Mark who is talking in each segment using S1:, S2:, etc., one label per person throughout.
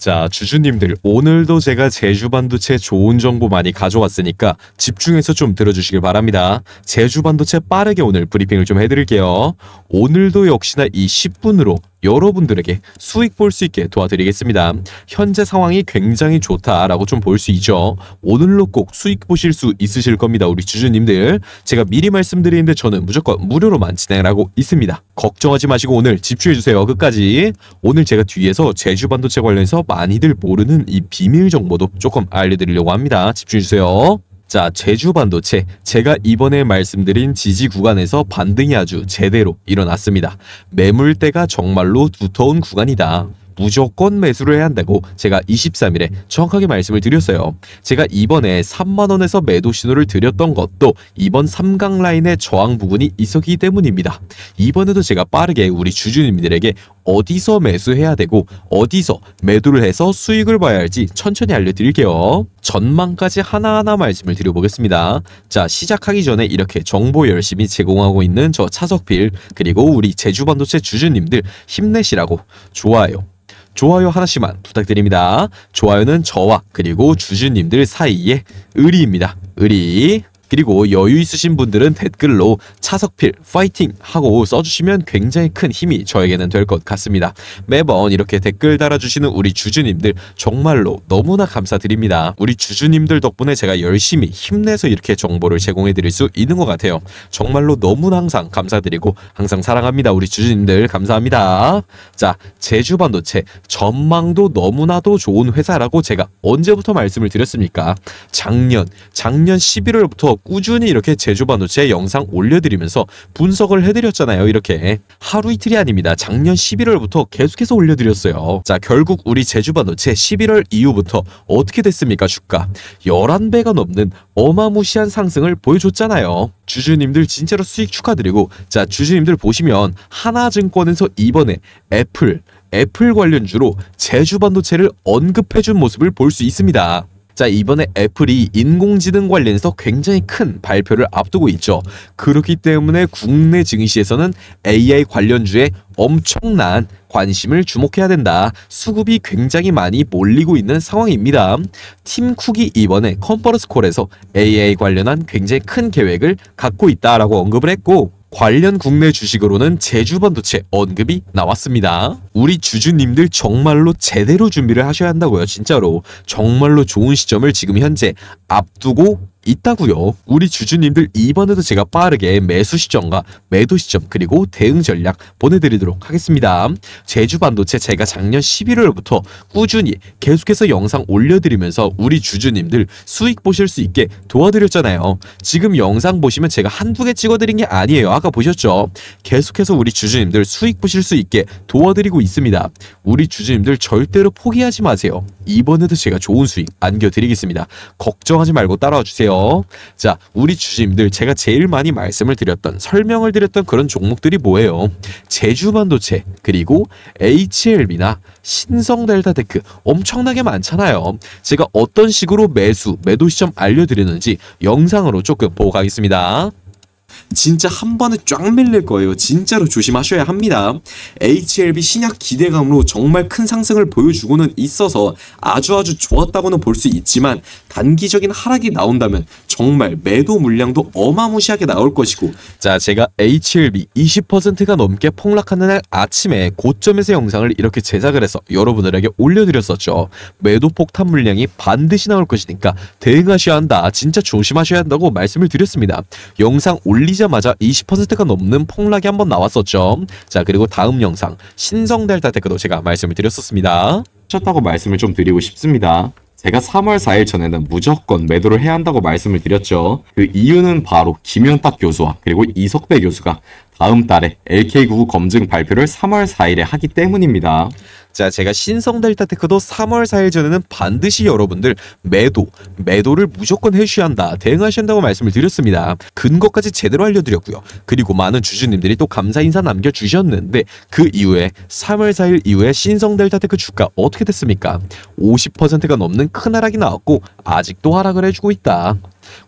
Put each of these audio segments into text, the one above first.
S1: 자, 주주님들 오늘도 제가 제주 반도체 좋은 정보 많이 가져왔으니까 집중해서 좀 들어주시길 바랍니다. 제주 반도체 빠르게 오늘 브리핑을 좀 해드릴게요. 오늘도 역시나 이 10분으로 여러분들에게 수익 볼 수 있게 도와드리겠습니다. 현재 상황이 굉장히 좋다라고 좀 볼 수 있죠. 오늘로 꼭 수익 보실 수 있으실 겁니다. 우리 주주님들. 제가 미리 말씀드리는데 저는 무조건 무료로만 진행 하고 있습니다. 걱정하지 마시고 오늘 집중해주세요. 끝까지. 오늘 제가 뒤에서 제주 반도체 관련해서 많이들 모르는 이 비밀 정보도 조금 알려드리려고 합니다. 집중해주세요. 자, 제주 반도체. 제가 이번에 말씀드린 지지 구간에서 반등이 아주 제대로 일어났습니다. 매물대가 정말로 두터운 구간이다. 무조건 매수를 해야 한다고 제가 23일에 정확하게 말씀을 드렸어요. 제가 이번에 3만원에서 매도 신호를 드렸던 것도 이번 삼각 라인의 저항 부분이 있었기 때문입니다. 이번에도 제가 빠르게 우리 주주님들에게 어디서 매수해야 되고 어디서 매도를 해서 수익을 봐야 할지 천천히 알려드릴게요. 전망까지 하나하나 말씀을 드려보겠습니다. 자 시작하기 전에 이렇게 정보 열심히 제공하고 있는 저 차석필 그리고 우리 제주반도체 주주님들 힘내시라고 좋아요. 좋아요 하나씩만 부탁드립니다. 좋아요는 저와 그리고 주주님들 사이의 의리입니다. 의리. 그리고 여유 있으신 분들은 댓글로 차석필 파이팅 하고 써주시면 굉장히 큰 힘이 저에게는 될 것 같습니다. 매번 이렇게 댓글 달아주시는 우리 주주님들 정말로 너무나 감사드립니다. 우리 주주님들 덕분에 제가 열심히 힘내서 이렇게 정보를 제공해 드릴 수 있는 것 같아요. 정말로 너무나 항상 감사드리고 항상 사랑합니다. 우리 주주님들 감사합니다. 자, 제주 반도체 전망도 너무나도 좋은 회사라고 제가 언제부터 말씀을 드렸습니까? 작년, 작년 11월부터 꾸준히 이렇게 제주 반도체 영상 올려드리면서 분석을 해드렸잖아요. 이렇게 하루 이틀이 아닙니다. 작년 11월부터 계속해서 올려드렸어요. 자 결국 우리 제주 반도체 11월 이후부터 어떻게 됐습니까 주가 11배가 넘는 어마무시한 상승을 보여줬잖아요. 주주님들 진짜로 수익 축하드리고 자 주주님들 보시면 하나증권에서 이번에 애플 애플 관련주로 제주 반도체를 언급해준 모습을 볼 수 있습니다. 자 이번에 애플이 인공지능 관련해서 굉장히 큰 발표를 앞두고 있죠. 그렇기 때문에 국내 증시에서는 AI 관련주에 엄청난 관심을 주목해야 된다. 수급이 굉장히 많이 몰리고 있는 상황입니다. 팀 쿡이 이번에 컨퍼런스 콜에서 AI 관련한 굉장히 큰 계획을 갖고 있다라고 언급을 했고 관련 국내 주식으로는 제주반도체 언급이 나왔습니다. 우리 주주님들 정말로 제대로 준비를 하셔야 한다고요. 진짜로 정말로 좋은 시점을 지금 현재 앞두고 있다고요. 우리 주주님들 이번에도 제가 빠르게 매수 시점과 매도 시점 그리고 대응 전략 보내드리도록 하겠습니다. 제주 반도체 제가 작년 11월부터 꾸준히 계속해서 영상 올려드리면서 우리 주주님들 수익 보실 수 있게 도와드렸잖아요. 지금 영상 보시면 제가 한두 개 찍어드린 게 아니에요. 아까 보셨죠? 계속해서 우리 주주님들 수익 보실 수 있게 도와드리고 있습니다. 우리 주주님들 절대로 포기하지 마세요. 이번에도 제가 좋은 수익 안겨드리겠습니다. 걱정하지 말고 따라와 주세요. 보요 자, 우리 주심들 제가 제일 많이 말씀을 드렸던 설명을 드렸던 그런 종목들이 뭐예요? 제주 반도체 그리고 HLB나 신성 델타 테크 엄청나게 많잖아요. 제가 어떤 식으로 매수 매도 시점 알려드리는지 영상으로 조금 보고 가겠습니다. 진짜 한 번에 쫙 밀릴 거예요. 진짜로 조심하셔야 합니다. HLB 신약 기대감으로 정말 큰 상승을 보여주고는 있어서 아주 아주 좋았다고는 볼 수 있지만 단기적인 하락이 나온다면 정말 매도 물량도 어마무시하게 나올 것이고 자 제가 HLB 20%가 넘게 폭락하는 날 아침에 고점에서 영상을 이렇게 제작을 해서 여러분들에게 올려드렸었죠. 매도 폭탄 물량이 반드시 나올 것이니까 대응하셔야 한다. 진짜 조심하셔야 한다고 말씀을 드렸습니다. 영상 올리 풀리자마자 20%가 넘는 폭락이 한번 나왔었죠. 자 그리고 다음 영상 신성델타 테크도 제가 말씀을 드렸었습니다. 쳤다고 말씀을 좀 드리고 싶습니다. 제가 3월 4일 전에는 무조건 매도를 해야 한다고 말씀을 드렸죠. 그 이유는 바로 김현탁 교수와 그리고 이석배 교수가 다음 달에 LK99 검증 발표를 3월 4일에 하기 때문입니다. 자, 제가 신성 델타 테크도 3월 4일 전에는 반드시 여러분들 매도, 매도를 무조건 해주셔야 한다, 대응하셔다고 말씀을 드렸습니다. 근거까지 제대로 알려드렸고요. 그리고 많은 주주님들이 또 감사 인사 남겨주셨는데 그 이후에 3월 4일 이후에 신성 델타 테크 주가 어떻게 됐습니까? 50%가 넘는 큰 하락이 나왔고 아직도 하락을 해주고 있다.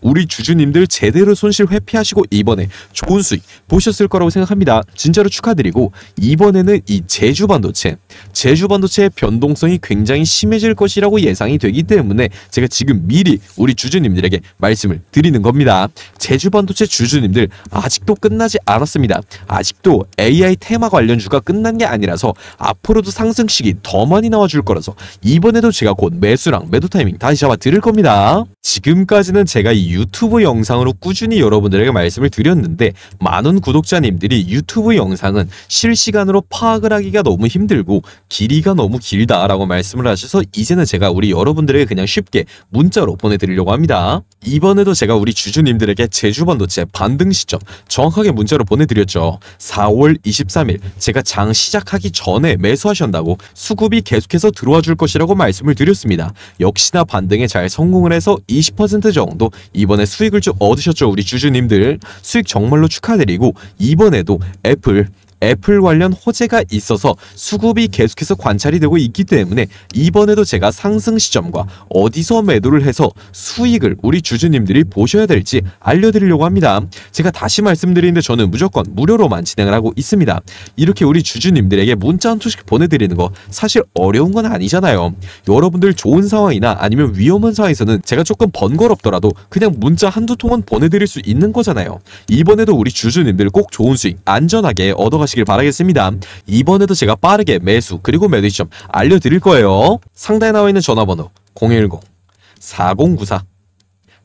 S1: 우리 주주님들 제대로 손실 회피하시고 이번에 좋은 수익 보셨을 거라고 생각합니다. 진짜로 축하드리고 이번에는 이 제주 반도체, 제주 반도체의 변동성이 굉장히 심해질 것이라고 예상이 되기 때문에 제가 지금 미리 우리 주주님들에게 말씀을 드리는 겁니다. 제주 반도체 주주님들 아직도 끝나지 않았습니다. 아직도 AI 테마 관련주가 끝난 게 아니라서 앞으로도 상승식이 더 많이 나와줄 거라서 이번에도 제가 곧 매수랑 매도 타이밍 다시 잡아 드릴 겁니다. 지금까지는 제가 제가 이 유튜브 영상으로 꾸준히 여러분들에게 말씀을 드렸는데 많은 구독자님들이 유튜브 영상은 실시간으로 파악을 하기가 너무 힘들고 길이가 너무 길다라고 말씀을 하셔서 이제는 제가 우리 여러분들에게 그냥 쉽게 문자로 보내드리려고 합니다. 이번에도 제가 우리 주주님들에게 제주 반도체 반등 시점 정확하게 문자로 보내드렸죠. 4월 23일 제가 장 시작하기 전에 매수하셨다고 수급이 계속해서 들어와 줄 것이라고 말씀을 드렸습니다. 역시나 반등에 잘 성공을 해서 20% 정도 이번에 수익을 좀 얻으셨죠 우리 주주님들 수익 정말로 축하드리고 이번에도 애플 애플 관련 호재가 있어서 수급이 계속해서 관찰이 되고 있기 때문에 이번에도 제가 상승 시점과 어디서 매도를 해서 수익을 우리 주주님들이 보셔야 될지 알려드리려고 합니다. 제가 다시 말씀드리는데 저는 무조건 무료로만 진행을 하고 있습니다. 이렇게 우리 주주님들에게 문자 한소씩 보내드리는 거 사실 어려운 건 아니잖아요. 여러분들 좋은 상황이나 아니면 위험한 상황에서는 제가 조금 번거롭더라도 그냥 문자 한두 통은 보내드릴 수 있는 거잖아요. 이번에도 우리 주주님들 꼭 좋은 수익 안전하게 얻어가시 보시길 바라겠습니다. 이번에도 제가 빠르게 매수 그리고 매도 시점 알려드릴 거예요. 상단에 나와 있는 전화번호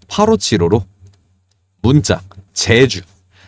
S1: 010-4094-8575로 문자 제주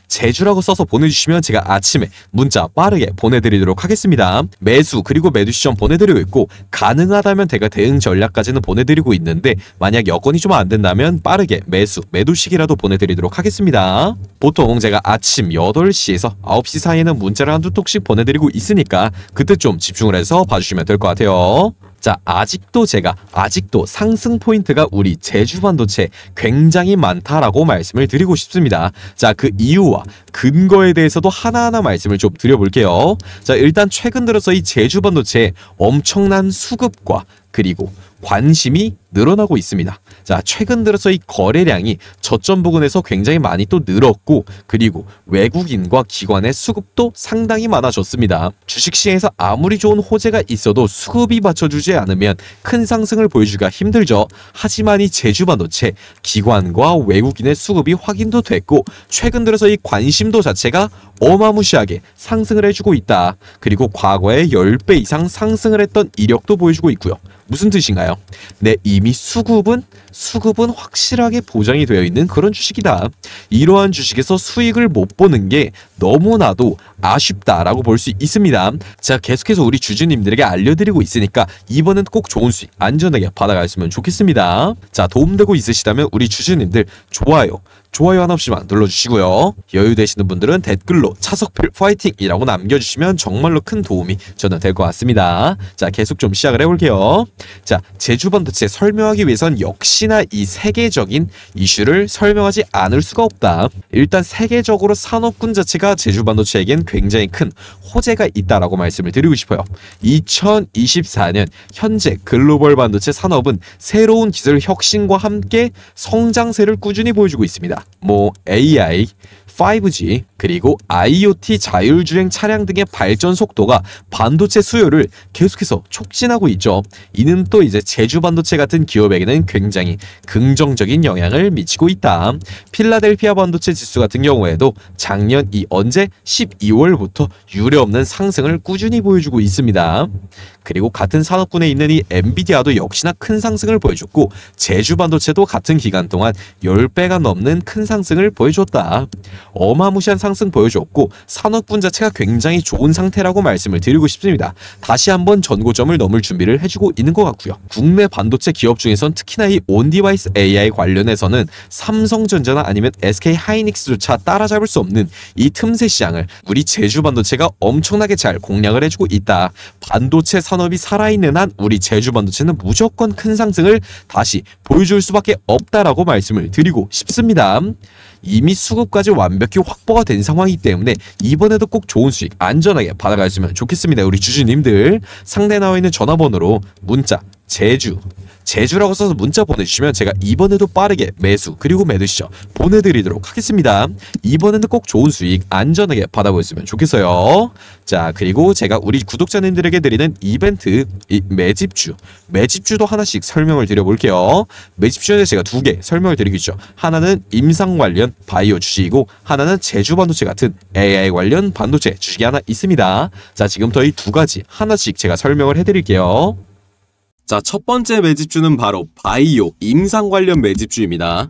S1: 제주라고 써서 보내주시면 제가 아침에 문자 빠르게 보내드리도록 하겠습니다. 매수 그리고 매도 시점 보내드리고 있고 가능하다면 제가 대응 전략까지는 보내드리고 있는데 만약 여건이 좀 안 된다면 빠르게 매수 매도 시기라도 보내드리도록 하겠습니다. 보통 제가 아침 8시에서 9시 사이에는 문자를 한두 통씩 보내드리고 있으니까 그때 좀 집중을 해서 봐주시면 될 것 같아요. 자, 아직도 제가 아직도 상승 포인트가 우리 제주 반도체 굉장히 많다라고 말씀을 드리고 싶습니다. 자, 그 이유와 근거에 대해서도 하나하나 말씀을 좀 드려볼게요. 자, 일단 최근 들어서 이 제주 반도체 엄청난 수급과 그리고 관심이 늘어나고 있습니다. 자, 최근 들어서 이 거래량이 저점 부근에서 굉장히 많이 또 늘었고 그리고 외국인과 기관의 수급도 상당히 많아졌습니다. 주식시장에서 아무리 좋은 호재가 있어도 수급이 받쳐주지 않으면 큰 상승을 보여주기가 힘들죠. 하지만 이 제주반도체 기관과 외국인의 수급이 확인도 됐고 최근 들어서 이 관심도 자체가 어마무시하게 상승을 해주고 있다. 그리고 과거에 10배 이상 상승을 했던 이력도 보여주고 있고요. 무슨 뜻인가요? 있아요근 네, 이미 수급은 수급은 확실하게 보장이 되어 있는 그런 주식이다. 이러한 주식에서 수익을 못 보는 게 너무나도 아쉽다라고 볼 수 있습니다. 제가 계속해서 우리 주주님들에게 알려드리고 있으니까 이번엔 꼭 좋은 수익 안전하게 받아가셨으면 좋겠습니다. 자 도움되고 있으시다면 우리 주주님들 좋아요 좋아요 하나씩만 눌러주시고요. 여유 되시는 분들은 댓글로 차석필 파이팅이라고 남겨주시면 정말로 큰 도움이 저는 될 것 같습니다. 자, 계속 좀 시작을 해볼게요. 자, 제주반도체 설명하기 위해선 역시나 이 세계적인 이슈를 설명하지 않을 수가 없다. 일단 세계적으로 산업군 자체가 제주반도체에겐 굉장히 큰 호재가 있다라고 말씀을 드리고 싶어요. 2024년 현재 글로벌 반도체 산업은 새로운 기술 혁신과 함께 성장세를 꾸준히 보여주고 있습니다. 뭐 AI, 5G, 그리고 IoT 자율주행 차량 등의 발전 속도가 반도체 수요를 계속해서 촉진하고 있죠. 이는 또 이제 제주 반도체 같은 기업에게는 굉장히 긍정적인 영향을 미치고 있다. 필라델피아 반도체 지수 같은 경우에도 작년 이 언제 12월 6월부터 유례없는 상승을 꾸준히 보여주고 있습니다. 그리고 같은 산업군에 있는 이 엔비디아도 역시나 큰 상승을 보여줬고 제주 반도체도 같은 기간 동안 10배가 넘는 큰 상승을 보여줬다. 어마무시한 상승 보여줬고 산업군 자체가 굉장히 좋은 상태라고 말씀을 드리고 싶습니다. 다시 한번 전고점을 넘을 준비를 해주고 있는 것 같고요. 국내 반도체 기업 중에선 특히나 이 온디바이스 AI 관련해서는 삼성전자나 아니면 SK하이닉스조차 따라잡을 수 없는 이 틈새 시장을 우리 제주 반도체가 엄청나게 잘 공략을 해주고 있다. 반도체 산업이 살아있는 한 우리 제주 반도체는 무조건 큰 상승을 다시 보여줄 수밖에 없다라고 말씀을 드리고 싶습니다. 이미 수급까지 완벽히 확보가 된 상황이기 때문에 이번에도 꼭 좋은 수익 안전하게 받아가시면 좋겠습니다. 우리 주주님들 상대 나와 있는 전화번호로 문자 제주 제주라고 써서 문자 보내주시면 제가 이번에도 빠르게 매수 그리고 매도시죠 보내드리도록 하겠습니다 이번에는 꼭 좋은 수익 안전하게 받아보셨으면 좋겠어요 자 그리고 제가 우리 구독자님들에게 드리는 이벤트 매집주 매집주도 하나씩 설명을 드려볼게요 매집주에 제가 두 개 설명을 드리겠죠 하나는 임상 관련 바이오 주식이고 하나는 제주 반도체 같은 AI 관련 반도체 주식이 하나 있습니다 자 지금부터 이두 가지 하나씩 제가 설명을 해드릴게요 자, 첫 번째 매집주는 바로 바이오 임상 관련 매집주입니다.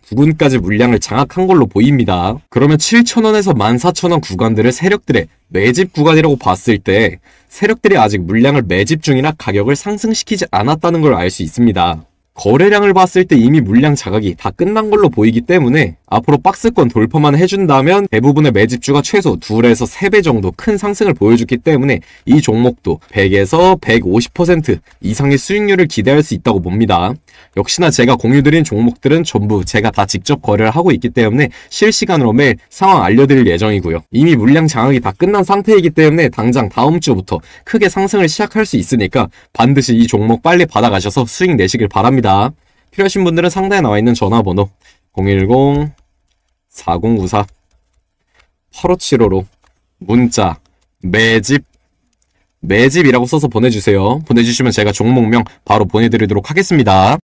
S1: 부근까지 물량을 장악한 걸로 보입니다. 그러면 7천원에서 14,000원 구간들을 세력들의 매집 구간이라고 봤을 때 세력들이 아직 물량을 매집 중이나 가격을 상승시키지 않았다는 걸 알 수 있습니다. 거래량을 봤을 때 이미 물량 자각이 다 끝난 걸로 보이기 때문에 앞으로 박스권 돌파만 해준다면 대부분의 매집주가 최소 2에서 3배 정도 큰 상승을 보여줬기 때문에 이 종목도 100에서 150% 이상의 수익률을 기대할 수 있다고 봅니다. 역시나 제가 공유드린 종목들은 전부 제가 다 직접 거래를 하고 있기 때문에 실시간으로 매 상황 알려드릴 예정이고요. 이미 물량 장악이 다 끝난 상태이기 때문에 당장 다음 주부터 크게 상승을 시작할 수 있으니까 반드시 이 종목 빨리 받아가셔서 수익 내시길 바랍니다. 필요하신 분들은 상단에 나와 있는 전화번호 010-4094-8575로 문자 매집 매집이라고 써서 보내주세요. 보내주시면 제가 종목명 바로 보내드리도록 하겠습니다.